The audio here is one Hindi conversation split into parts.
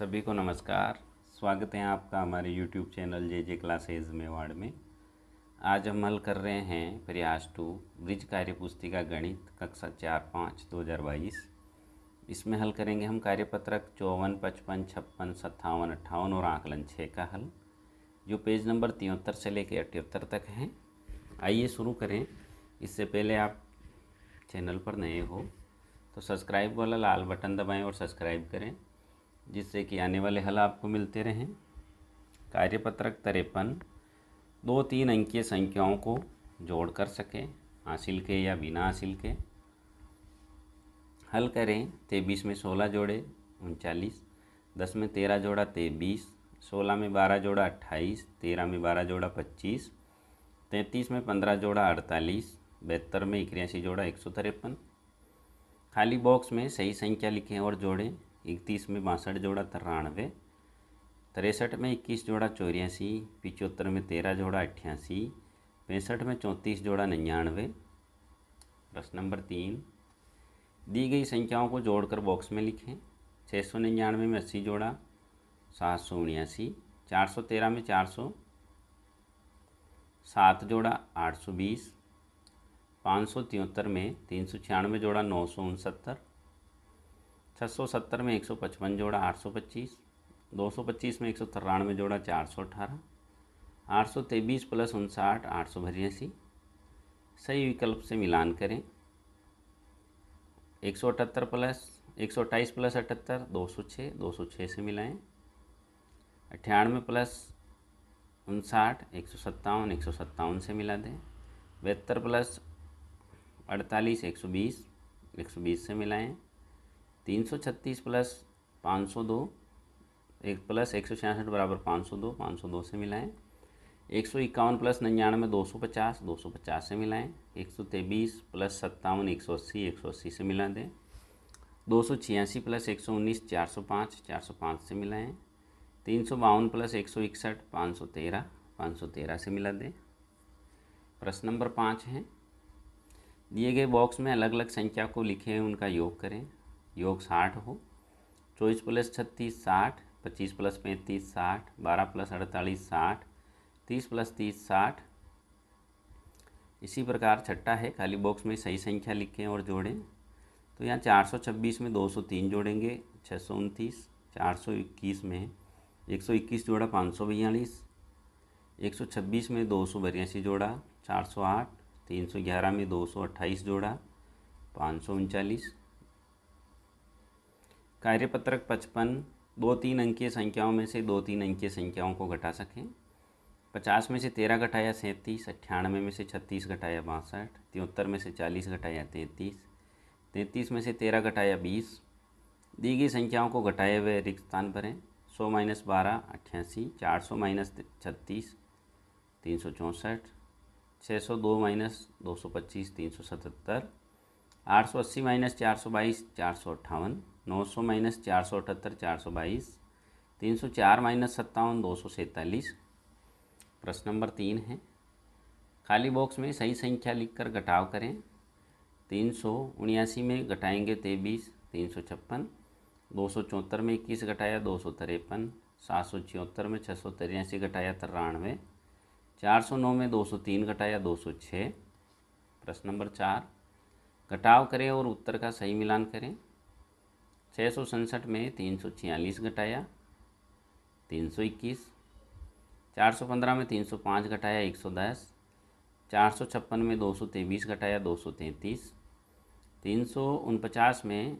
सभी को नमस्कार स्वागत है आपका हमारे YouTube channel J J classes Mewar में आज हम हल कर रहे हैं प्रयास टू ब्रिज कार्य पुस्तिका गणित कक्षा चार पाँच दो हज़ार बाईस इसमें हल करेंगे हम कार्यपत्रक चौवन पचपन छप्पन सत्तावन अट्ठावन और आकलन छः का हल जो पेज नंबर तिहत्तर से लेकर अठहत्तर तक हैं आइए शुरू करें इससे पहले आप चैनल पर नए हो तो सब्सक्राइब वाला लाल बटन दबाएं और सब्सक्राइब करें जिससे कि आने वाले हल आपको मिलते रहें कार्यपत्रक तरेपन दो तीन अंकीय संख्याओं को जोड़ कर सकें हासिल के या बिना हासिल के हल करें तेईस में सोलह जोड़े उनचालीस दस में तेरह जोड़ा तेईस सोलह में बारह जोड़ा अट्ठाईस तेरह में बारह जोड़ा पच्चीस तैंतीस में पंद्रह जोड़ा अड़तालीस बहत्तर में इक्यासी जोड़ा एक सौ तिरपन खाली बॉक्स में सही संख्या लिखें और जोड़ें इकतीस में बासठ जोड़ा तिरानवे तिरसठ में इक्कीस जोड़ा चौरासी पिचहत्तर में तेरह जोड़ा अठासी पैंसठ में चौंतीस जोड़ा निन्यानवे प्रश्न नंबर तीन दी गई संख्याओं को जोड़कर बॉक्स में लिखें छः सौ निन्यानवे में अस्सी जोड़ा सात सौ उन्यासी चार सौ तेरह में चार सौ सात जोड़ा आठ सौ बीस पाँच सौ तिहत्तर में तीन सौ छियानवे जोड़ा नौ सौ उनसत्तर 670 में 155 जोड़ा 825 225 में एक सौ तिरानवे जोड़ा चार सौ अठारह आठ सौ तेईस प्लस उनसाठ आठ सौ बयासी सही विकल्प से मिलान करें एक सौ अठहत्तर प्लस एक सौ अट्ठाईस प्लस अठहत्तर दो सौ छः दो सौ छः से मिलाएं अठानवे प्लस उनसाठ एक सौ सत्तावन एक सौ सत्तावन से मिला दें बहत्तर प्लस अड़तालीस एक सौ बीस एक सौ बीस से मिलाएं तीन सौ छत्तीस प्लस पाँच सौ दो एक प्लस एक सौ छियासठ बराबर पाँच सौ दो पाँच सौ दो से मिलाएं एक सौ इक्यावन प्लस निन्यानवे दो सौ पचास दो सौ पचास से मिलाएं एक सौ तेईस प्लस सत्तावन एक सौ अस्सी एक सौ अस्सी से मिला दें दो सौ छियासी प्लस एक सौ उन्नीस चार सौ पाँच चार सौ पाँच से मिलाएं तीन सौ बावन प्लस एक सौ इकसठ पाँच सौ तेरह पाँच सौ तेरह से मिला दें प्रश्न नंबर पाँच है दिए गए बॉक्स में अलग अलग संख्या को लिखें उनका योग करें योग साठ हो चौबीस प्लस छत्तीस साठ पच्चीस प्लस पैंतीस साठ बारह प्लस अड़तालीस साठ तीस प्लस तीस साठ इसी प्रकार छट्टा है खाली बॉक्स में सही संख्या लिखें और जोड़ें तो यहाँ चार सौ छब्बीस में दो सौ तीन जोड़ेंगे छः सौ उनतीस चार सौ इक्कीस में एक सौ इक्कीस जोड़ा पाँच सौ बयालीस एक सौ छब्बीस में दो सौ बयासी जोड़ा चार सौ आठ तीन सौ ग्यारह में दो सौ अट्ठाईस जोड़ा पाँच सौ उनचालीस कार्यपत्रक पचपन दो तीन अंकीय संख्याओं में से दो तीन अंकीय संख्याओं को घटा सकें पचास में से तेरह घटाया सैंतीस अट्ठानवे में से छत्तीस घटाया बासठ तिहत्तर में से चालीस घटाया तैंतीस तैंतीस में से तेरह घटाया बीस दी गई संख्याओं को घटाए हुए रिक्त स्थान भरें सौ माइनस बारह अट्ठासी चार सौ माइनस छत्तीस तीन सौ चौंसठ छः सौ दो माइनस दो सौ पच्चीस तीन सौ सतहत्तर आठ सौ अस्सी माइनस चार सौ बाईस चार सौ अट्ठावन नौ सौ माइनस चार सौ अठहत्तर चार सौ बाईस तीन सौ चार माइनस सत्तावन दो सौ सैंतालीस प्रश्न नंबर तीन है खाली बॉक्स में सही संख्या लिखकर घटाव करें तीन सौ उन्यासी में घटाएंगे तेईस तीन सौ छप्पन दो सौ चौहत्तर में इक्कीस घटाया दो सौ तिरपन सात सौ छिहत्तर में छः सौ तिरासी घटाया तिरानवे चार सौ नौ में दो सौ तीन घटाया दो सौ छः प्रश्न नंबर चार घटाव करें और उत्तर का सही मिलान करें छः सौ सड़सठ में तीन सौ छियालीस घटाया तीन सौ इक्कीस चार सौ पंद्रह में तीन सौ पाँच घटाया एक सौ दस चार सौ छप्पन में दो सौ तेईस घटाया दो सौ तैंतीस तीन सौ उनपचास में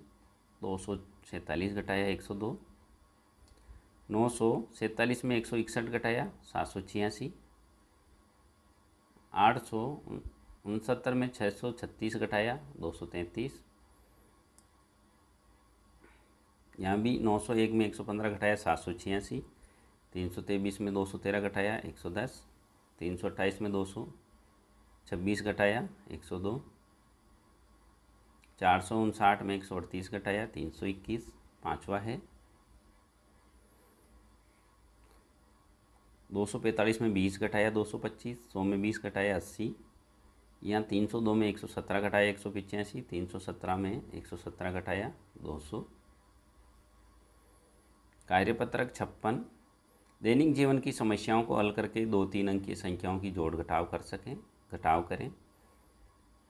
दो सौ सैंतालीस घटाया एक सौ दो नौ सौ सैंतालीस में एक सौ इकसठ घटाया सात सौ छियासी आठ सौ उनसत्तर में छः सौ छत्तीस घटाया दो सौ तैंतीस यहाँ भी 901 में 115 घटाया सात सौ छियासी तीन सौ तेईस में 213 घटाया 110 328 में 226 घटाया 102 चार सौ उनसाठ में एक सौ अड़तीस घटाया तीन सौ इक्कीस पाँचवा है दो सौ पैंतालीस में बीस घटाया दो सौ पच्चीस सौ में बीस घटाया अस्सी यहाँ तीन सौ दो में एक सौ सत्रह घटाया एक सौ पिचासी तीन सौ सत्रह में एक सौ सत्रह घटाया दो सौ कार्यपत्रक छप्पन दैनिक जीवन की समस्याओं को हल करके दो तीन अंक की संख्याओं की जोड़ घटाव कर सकें घटाव करें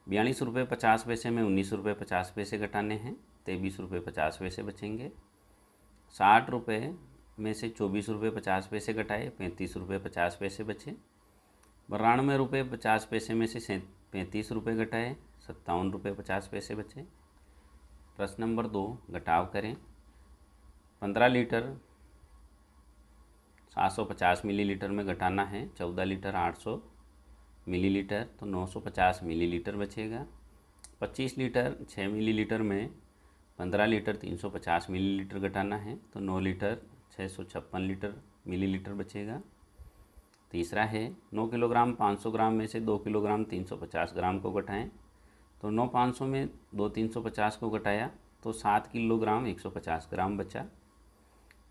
बयालीस रुपये पचास पैसे में उन्नीस रुपये पचास पैसे घटाने हैं तेईस रुपये पचास पैसे बचेंगे साठ रुपये में से चौबीस रुपये पचास पैसे घटाए पैंतीस रुपये पचास पैसे बचे बारानवे रुपये पचास पैसे में से पैंतीस रुपये घटाए सत्तावन रुपये पचास पैसे बचे प्रश्न नंबर दो घटाव करें पंद्रह लीटर सात सौ पचास मिलीलीटर में घटाना है चौदह लीटर आठ सौ मिलीलीटर तो नौ सौ पचास मिलीलीटर बचेगा पच्चीस लीटर छः मिलीलीटर में पंद्रह लीटर तीन सौ पचास मिलीलीटर घटाना है तो नौ लीटर छः सौ छप्पन लीटर मिलीलीटर बचेगा तीसरा है नौ किलोग्राम पाँच सौ ग्राम में से दो किलोग्राम तीन सौ पचास ग्राम को घटाएँ तो नौ पाँच सौ में दो तीन सौ पचास को घटाया तो सात किलोग्राम एक सौ पचास ग्राम बचा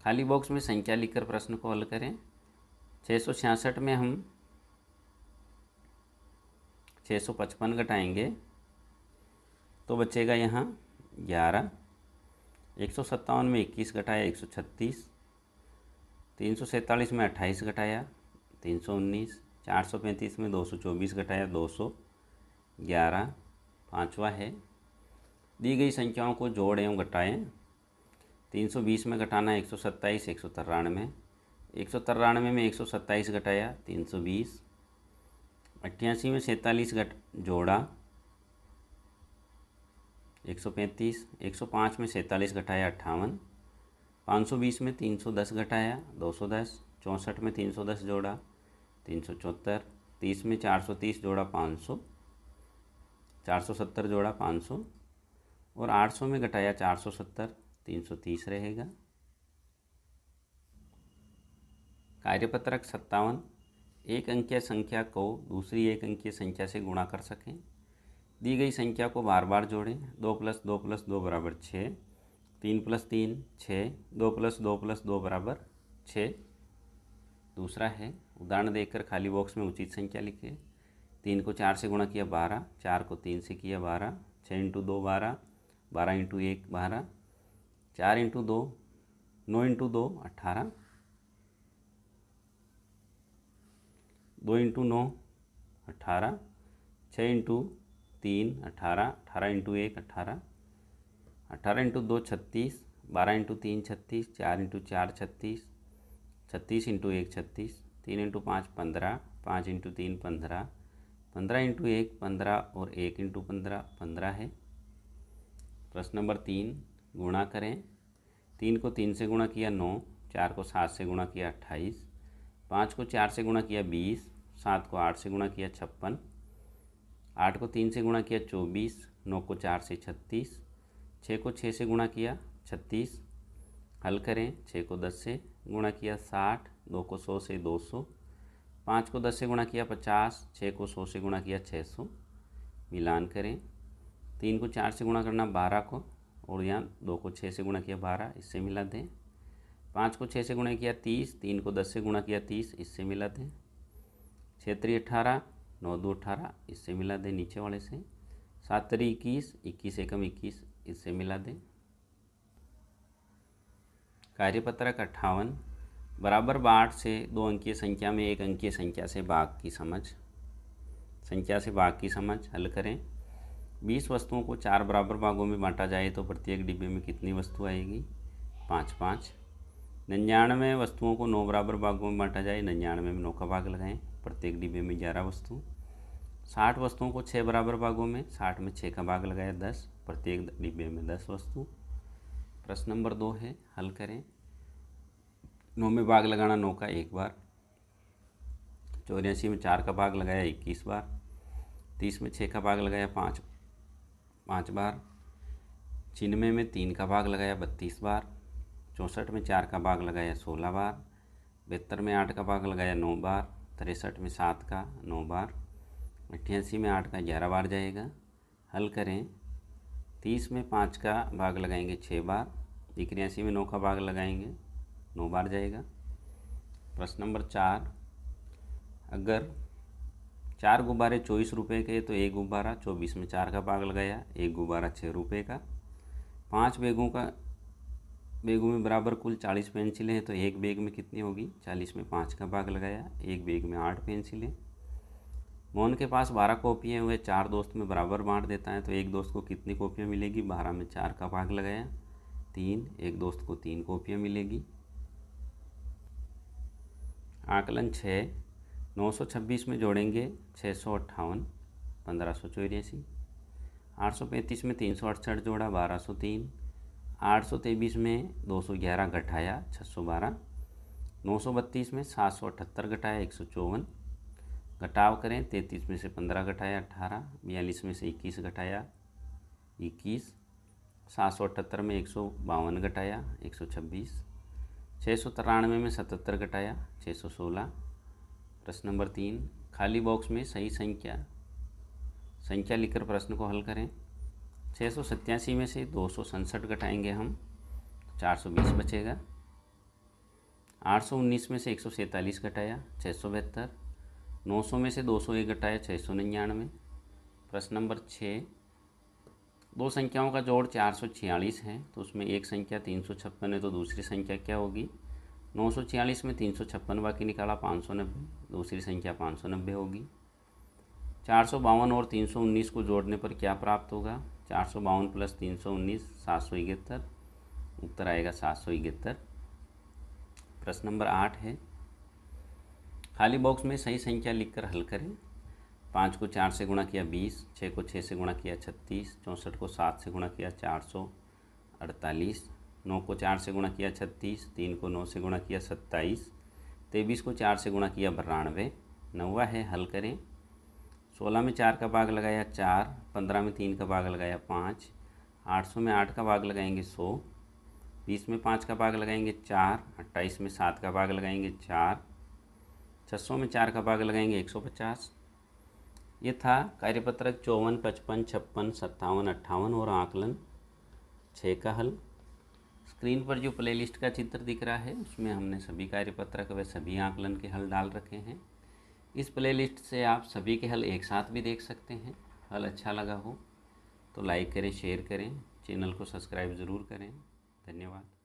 खाली बॉक्स में संख्या लिखकर प्रश्न को हल करें छः में हम 655 घटाएँगे तो बचेगा यहाँ ग्यारह एक सौ सत्तावन में इक्कीस घटाया एक सौ छत्तीस तीन सौ सैंतालीस में अट्ठाईस घटाया तीन सौ उन्नीस चार सौ पैंतीस में दो सौ चौबीस घटाया दो सौ ग्यारह पाँचवा है दी गई संख्याओं को जोड़ें एवं घटाएं तीन सौ बीस में घटाना एक सौ सत्ताईस एक सौ तिरानवे एक सौ तिरानवे में एक सौ सत्ताईस घटाया तीन सौ बीस अट्ठासी में सैंतालीस घट जोड़ा एक सौ पैंतीस एक सौ पाँच में सैंतालीस घटाया अट्ठावन पाँच सौ बीस में तीन सौ दस घटाया दो सौ दस चौंसठ में तीन सौ दस जोड़ा तीन सौ चौहत्तर तीस में चार सौ तीस जोड़ा पाँच सौ चार सौ सत्तर जोड़ा पाँच सौ और आठ सौ में घटाया चार सौ सत्तर तीन सौ तीस रहेगा कार्यपत्रक सत्तावन एक अंकीय संख्या को दूसरी एक अंकीय संख्या से गुणा कर सकें दी गई संख्या को बार बार जोड़ें दो प्लस दो प्लस दो बराबर छः तीन प्लस तीन छः दो प्लस दो प्लस दो बराबर छः दूसरा है उदाहरण देखकर खाली बॉक्स में उचित संख्या लिखें तीन को चार से गुणा किया बारह चार को तीन से किया बारह छः इंटू दो बारह बारह इंटू एक बारह चार इंटू दो नौ इंटू दो अट्ठारह दो इंटू नौ अट्ठारह छः इंटू तीन अट्ठारह अट्ठारह इंटू एक अट्ठारह अट्ठारह इंटू दो छत्तीस बारह इंटू तीन छत्तीस चार इंटू चार छत्तीस छत्तीस इंटू एक छत्तीस तीन इंटू पाँच पंद्रह पाँच इंटू तीन पंद्रह पंद्रह इंटू एक पंद्रह और एक इंटू पंद्रह पंद्रह है प्रश्न नंबर तीन गुणा करें तीन को तीन से गुणा किया नौ चार को सात से गुणा किया अट्ठाईस पाँच को चार से गुणा किया बीस सात को आठ से गुणा किया छप्पन आठ को तीन से गुणा किया चौबीस नौ को चार से छत्तीस छः को छः से गुणा किया छत्तीस हल करें छः को दस से गुणा किया साठ दो को सौ से दो सौ पाँच को दस से गुणा किया पचास छः को सौ से गुणा किया छः सौ मिलान करें तीन को चार से गुणा करना बारह को और यहाँ दो को छः से गुणा किया बारह इससे मिला दें पाँच को छः से गुणा किया तीस तीन को दस से गुणा किया तीस इससे मिला दें छः त्री अठारह नौ दो अठारह इससे मिला दें नीचे वाले से सात तरी इक्कीस इक्कीस एकम इक्कीस इससे मिला दें कार्यपत्रक अट्ठावन बराबर बाट से दो अंकीय संख्या में एक अंकीय संख्या से बाघ की समझ संख्या से बाघ की समझ हल करें बीस वस्तुओं को चार बराबर भागों में बांटा जाए तो प्रत्येक डिब्बे में कितनी वस्तु आएगी पाँच पाँच निन्यानवे वस्तुओं को नौ बराबर भागों में बांटा जाए निन्यानवे में नौ का भाग लगाएं प्रत्येक डिब्बे में ग्यारह वस्तु साठ वस्तुओं को छः बराबर भागों में साठ में छः का भाग लगाया दस प्रत्येक डिब्बे में दस वस्तु प्रश्न नंबर दो है हल करें नौ में भाग लगाना नौ का एक बार चौरासी में चार का भाग लगाया इक्कीस बार तीस में छः का भाग लगाया पाँच पाँच बार छिनवे में तीन का भाग लगाया बत्तीस बार चौंसठ में चार का भाग लगाया सोलह बार बहत्तर में आठ का भाग लगाया नौ बार तिरसठ में सात का नौ बार अठासी में आठ का ग्यारह बार जाएगा हल करें तीस में पाँच का भाग लगाएंगे छः बार इक्यासी में नौ का भाग लगाएंगे नौ बार जाएगा प्रश्न नंबर चार अगर चार गुब्बारे चौबीस रुपये के तो एक गुब्बारा चौबीस में चार का भाग लगाया एक गुब्बारा छः रुपये का पाँच बैगों का बैगों में बराबर कुल चालीस पेंसिलें हैं तो एक बैग में कितनी होगी चालीस में पाँच का भाग लगाया एक बैग में आठ पेंसिलें मोहन के पास बारह कॉपियाँ हुए चार दोस्त में बराबर बांट देता है तो एक दोस्त को कितनी कॉपियाँ मिलेगी बारह में चार का भाग लगाया तीन एक दोस्त को तीन कॉपियाँ मिलेगी आकलन छः 926 में जोड़ेंगे छः सौ अट्ठावन पंद्रह सौ चौरासी आठ सौ पैंतीस में तीन सौ अड़सठ जोड़ा बारह सौ तीन आठ सौ तेईस में दो सौ ग्यारह घटाया छः सौ बारह नौ सौ बत्तीस में सात सौ अठहत्तर घटाया एक सौ चौवन घटाव करें तैंतीस में से पंद्रह घटाया अट्ठारह बयालीस में से इक्कीस घटाया इक्कीस सात सौ अठहत्तर में एक सौ बावन घटाया एक सौ छब्बीस छः सौ तिरानवे में सतहत्तर घटाया छः सौ सोलह प्रश्न नंबर तीन खाली बॉक्स में सही संख्या संख्या लिखकर प्रश्न को हल करें छः में से दो घटाएंगे हम तो चार सौ बीस बचेगा आठ सौ उन्नीस में से एक सौ सैंतालीस घटाया छः सौ बहत्तर नौ सौ में से दो सौ एक घटाया छः सौ निन्यानवे प्रश्न नंबर छः दो संख्याओं का जोड़ चार सौ छियालीस है तो उसमें एक संख्या तीन सौ छप्पन है तो दूसरी संख्या क्या होगी 946 में तीन सौ छप्पन बाकी निकाला पाँच सौ नब्बे दूसरी संख्या पाँच सौ नब्बे होगी चार सौ बावन और तीन सौ उन्नीस को जोड़ने पर क्या प्राप्त होगा चार सौ बावन प्लस तीन सौ उन्नीस सात सौ इकहत्तर उत्तर आएगा सात सौ इकहत्तर प्रश्न नंबर आठ है खाली बॉक्स में सही संख्या लिखकर हल करें पाँच को चार से गुणा किया बीस छः को छः से गुणा किया छत्तीस चौंसठ को सात से गुणा किया चार सौ अड़तालीस नौ को चार से गुणा किया छत्तीस तीन को नौ से गुणा किया सत्ताईस तेईस को चार से गुणा किया बरानवे नौवा है हल करें सोलह में चार का भाग लगाया चार पंद्रह में तीन का भाग लगाया पाँच आठ सौ में आठ का भाग लगाएंगे सौ बीस में पाँच का भाग लगाएंगे चार अट्ठाईस में सात का भाग लगाएंगे चार छः सौ में चार का भाग लगाएंगे एक सौ पचास ये था कार्यपत्रक चौवन पचपन छप्पन सत्तावन अट्ठावन और आकलन छः का हल स्क्रीन पर जो प्लेलिस्ट का चित्र दिख रहा है उसमें हमने सभी कार्यपत्रक व सभी आकलन के हल डाल रखे हैं इस प्लेलिस्ट से आप सभी के हल एक साथ भी देख सकते हैं हल अच्छा लगा हो तो लाइक करें शेयर करें चैनल को सब्सक्राइब ज़रूर करें धन्यवाद